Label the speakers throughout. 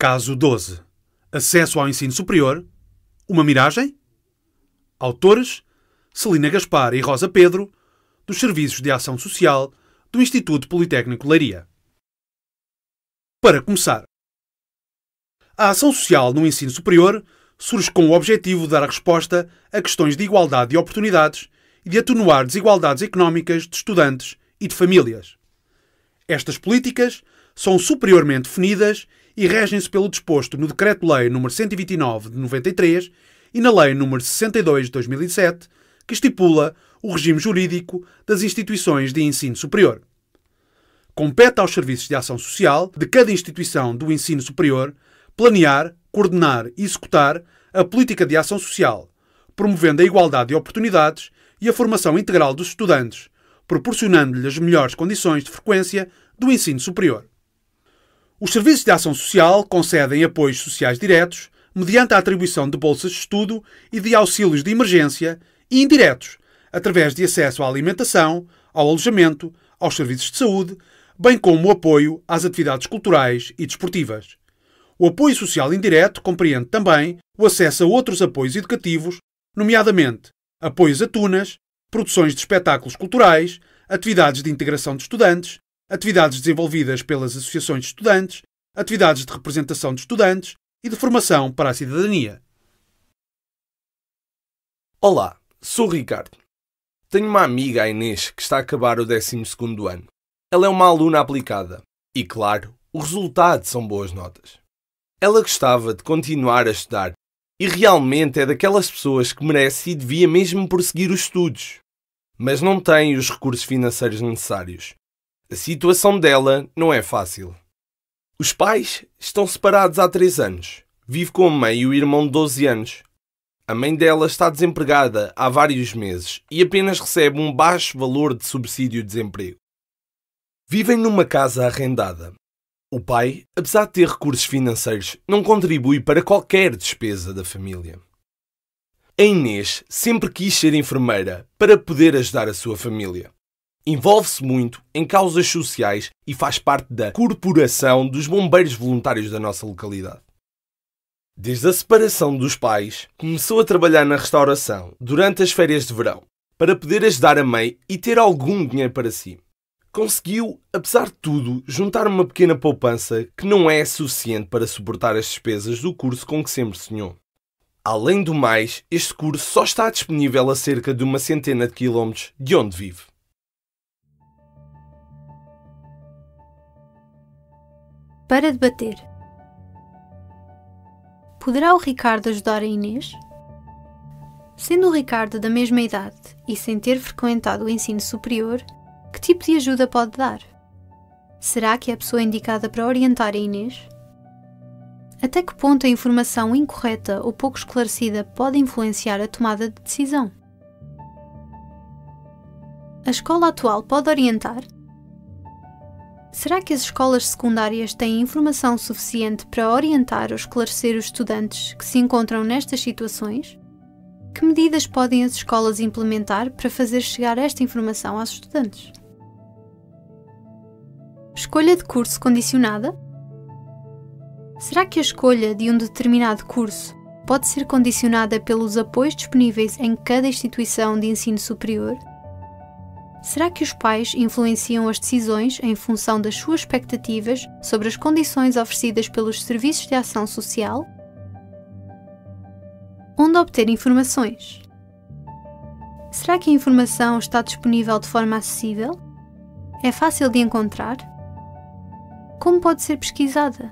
Speaker 1: Caso 12. Acesso ao ensino superior. Uma miragem? Autores: Celina Gaspar e Rosa Pedro, dos Serviços de Ação Social do Instituto Politécnico Leiria. Para começar, a ação social no ensino superior surge com o objetivo de dar a resposta a questões de igualdade de oportunidades e de atenuar desigualdades económicas de estudantes e de famílias. Estas políticas são superiormente definidas e regem-se pelo disposto no Decreto-Lei nº 129 de 93 e na Lei nº 62 de 2007, que estipula o regime jurídico das instituições de ensino superior. Compete aos serviços de ação social de cada instituição do ensino superior planear, coordenar e executar a política de ação social, promovendo a igualdade de oportunidades e a formação integral dos estudantes, proporcionando lhes as melhores condições de frequência do ensino superior. Os serviços de ação social concedem apoios sociais diretos, mediante a atribuição de bolsas de estudo e de auxílios de emergência, e indiretos, através de acesso à alimentação, ao alojamento, aos serviços de saúde, bem como o apoio às atividades culturais e desportivas. O apoio social indireto compreende também o acesso a outros apoios educativos, nomeadamente apoios a tunas, produções de espetáculos culturais, atividades de integração de estudantes, atividades desenvolvidas pelas associações de estudantes, atividades de representação de estudantes e de formação para a cidadania.
Speaker 2: Olá, sou o Ricardo. Tenho uma amiga, a Inês, que está a acabar o 12 ano. Ela é uma aluna aplicada e, claro, o resultado são boas notas. Ela gostava de continuar a estudar e realmente é daquelas pessoas que merece e devia mesmo prosseguir os estudos, mas não tem os recursos financeiros necessários a situação dela não é fácil. Os pais estão separados há três anos. Vive com a mãe e o irmão de 12 anos. A mãe dela está desempregada há vários meses e apenas recebe um baixo valor de subsídio de desemprego. Vivem numa casa arrendada. O pai, apesar de ter recursos financeiros, não contribui para qualquer despesa da família. A Inês sempre quis ser enfermeira para poder ajudar a sua família. Envolve-se muito em causas sociais e faz parte da Corporação dos Bombeiros Voluntários da nossa localidade. Desde a separação dos pais, começou a trabalhar na restauração durante as férias de verão para poder ajudar a mãe e ter algum dinheiro para si. Conseguiu, apesar de tudo, juntar uma pequena poupança que não é suficiente para suportar as despesas do curso com que sempre sonhou. Além do mais, este curso só está disponível a cerca de uma centena de quilómetros de onde vive.
Speaker 3: para debater. Poderá o Ricardo ajudar a Inês? Sendo o Ricardo da mesma idade e sem ter frequentado o ensino superior, que tipo de ajuda pode dar? Será que é a pessoa indicada para orientar a Inês? Até que ponto a informação incorreta ou pouco esclarecida pode influenciar a tomada de decisão? A escola atual pode orientar? Será que as escolas secundárias têm informação suficiente para orientar ou esclarecer os estudantes que se encontram nestas situações? Que medidas podem as escolas implementar para fazer chegar esta informação aos estudantes? Escolha de curso condicionada? Será que a escolha de um determinado curso pode ser condicionada pelos apoios disponíveis em cada instituição de ensino superior? Será que os pais influenciam as decisões em função das suas expectativas sobre as condições oferecidas pelos serviços de ação social? Onde obter informações? Será que a informação está disponível de forma acessível? É fácil de encontrar? Como pode ser pesquisada?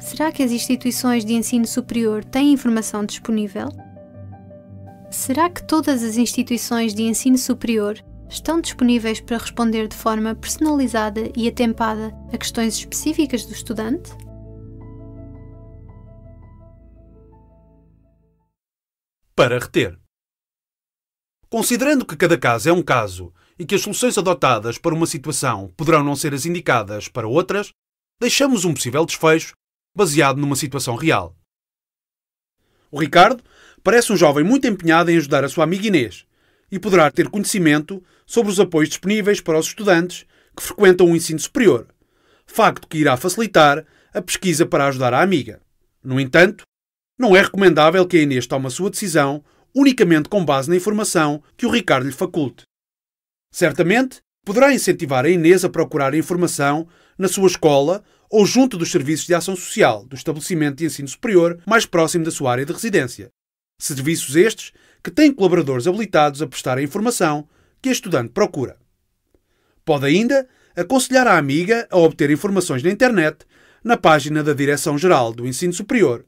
Speaker 3: Será que as instituições de ensino superior têm informação disponível? Será que todas as instituições de ensino superior estão disponíveis para responder de forma personalizada e atempada a questões específicas do estudante?
Speaker 1: Para reter. Considerando que cada caso é um caso e que as soluções adotadas para uma situação poderão não ser as indicadas para outras, deixamos um possível desfecho baseado numa situação real. O Ricardo parece um jovem muito empenhado em ajudar a sua amiga Inês e poderá ter conhecimento sobre os apoios disponíveis para os estudantes que frequentam o ensino superior, facto que irá facilitar a pesquisa para ajudar a amiga. No entanto, não é recomendável que a Inês tome a sua decisão unicamente com base na informação que o Ricardo lhe faculte. Certamente, poderá incentivar a Inês a procurar informação na sua escola ou junto dos serviços de ação social do estabelecimento de ensino superior mais próximo da sua área de residência. Serviços estes que têm colaboradores habilitados a prestar a informação que a estudante procura. Pode ainda aconselhar a amiga a obter informações na internet, na página da Direção-Geral do Ensino Superior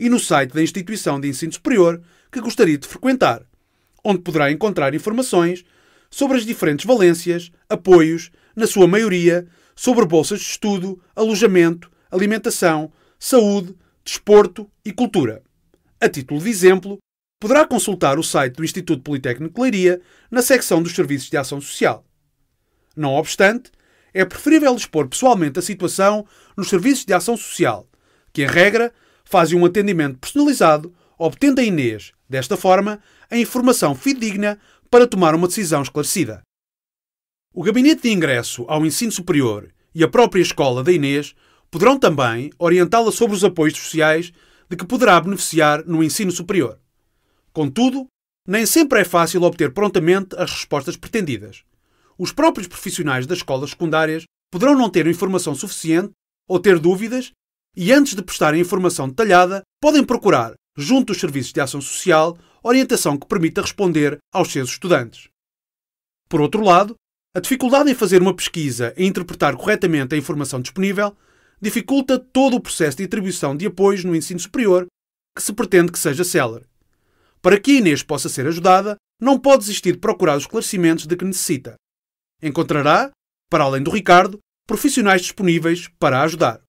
Speaker 1: e no site da instituição de ensino superior que gostaria de frequentar, onde poderá encontrar informações sobre as diferentes valências, apoios, na sua maioria, sobre bolsas de estudo, alojamento, alimentação, saúde, desporto e cultura. A título de exemplo, poderá consultar o site do Instituto Politécnico de Leiria na secção dos Serviços de Ação Social. Não obstante, é preferível expor pessoalmente a situação nos Serviços de Ação Social, que, em regra, fazem um atendimento personalizado, obtendo a Inês, desta forma, a informação fidedigna para tomar uma decisão esclarecida. O gabinete de ingresso ao ensino superior e a própria escola da Inês poderão também orientá-la sobre os apoios sociais de que poderá beneficiar no ensino superior. Contudo, nem sempre é fácil obter prontamente as respostas pretendidas. Os próprios profissionais das escolas secundárias poderão não ter informação suficiente ou ter dúvidas e, antes de prestarem informação detalhada, podem procurar, junto dos serviços de ação social, orientação que permita responder aos seus estudantes. Por outro lado, a dificuldade em fazer uma pesquisa e interpretar corretamente a informação disponível dificulta todo o processo de atribuição de apoios no ensino superior, que se pretende que seja célere. Para que Inês possa ser ajudada, não pode desistir de procurar os esclarecimentos de que necessita. Encontrará, para além do Ricardo, profissionais disponíveis para a ajudar.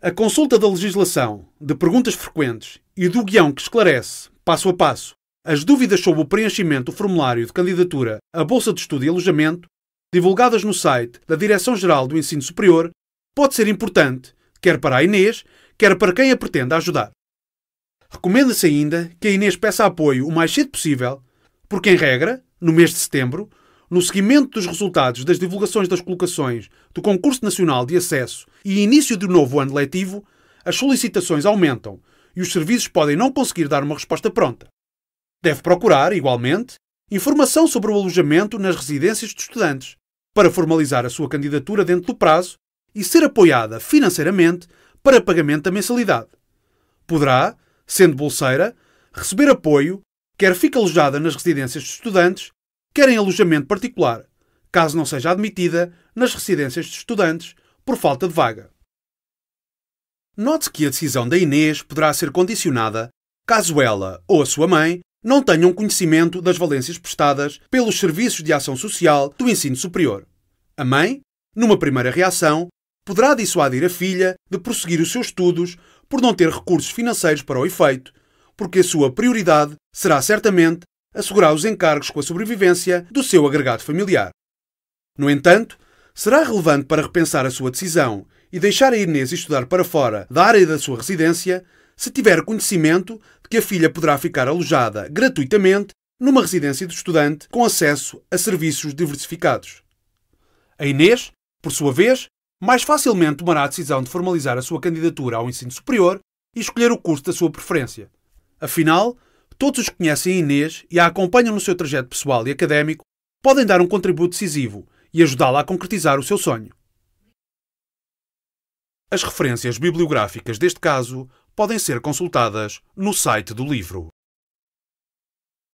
Speaker 1: A consulta da legislação, de perguntas frequentes e do guião que esclarece, passo a passo, as dúvidas sobre o preenchimento do formulário de candidatura à Bolsa de Estudo e Alojamento, divulgadas no site da Direção-Geral do Ensino Superior, pode ser importante, quer para a Inês, quer para quem a pretenda ajudar. Recomenda-se ainda que a Inês peça apoio o mais cedo possível, porque, em regra, no mês de setembro, no seguimento dos resultados das divulgações das colocações do Concurso Nacional de Acesso e início do novo ano letivo, as solicitações aumentam e os serviços podem não conseguir dar uma resposta pronta. Deve procurar, igualmente, informação sobre o alojamento nas residências de estudantes, para formalizar a sua candidatura dentro do prazo e ser apoiada financeiramente para pagamento da mensalidade. Poderá, sendo bolseira, receber apoio, quer fique alojada nas residências de estudantes, quer em alojamento particular, caso não seja admitida nas residências de estudantes por falta de vaga. Note se que a decisão da Inês poderá ser condicionada caso ela ou a sua mãe não tenham conhecimento das valências prestadas pelos serviços de ação social do ensino superior. A mãe, numa primeira reação, poderá dissuadir a filha de prosseguir os seus estudos por não ter recursos financeiros para o efeito, porque a sua prioridade será certamente assegurar os encargos com a sobrevivência do seu agregado familiar. No entanto, será relevante para repensar a sua decisão e deixar a Inês estudar para fora da área da sua residência se tiver conhecimento de que a filha poderá ficar alojada gratuitamente numa residência de estudante com acesso a serviços diversificados. A Inês, por sua vez, mais facilmente tomará a decisão de formalizar a sua candidatura ao ensino superior e escolher o curso da sua preferência. Afinal, todos os que conhecem a Inês e a acompanham no seu trajeto pessoal e académico podem dar um contributo decisivo e ajudá-la a concretizar o seu sonho. As referências bibliográficas deste caso podem ser consultadas no site do livro.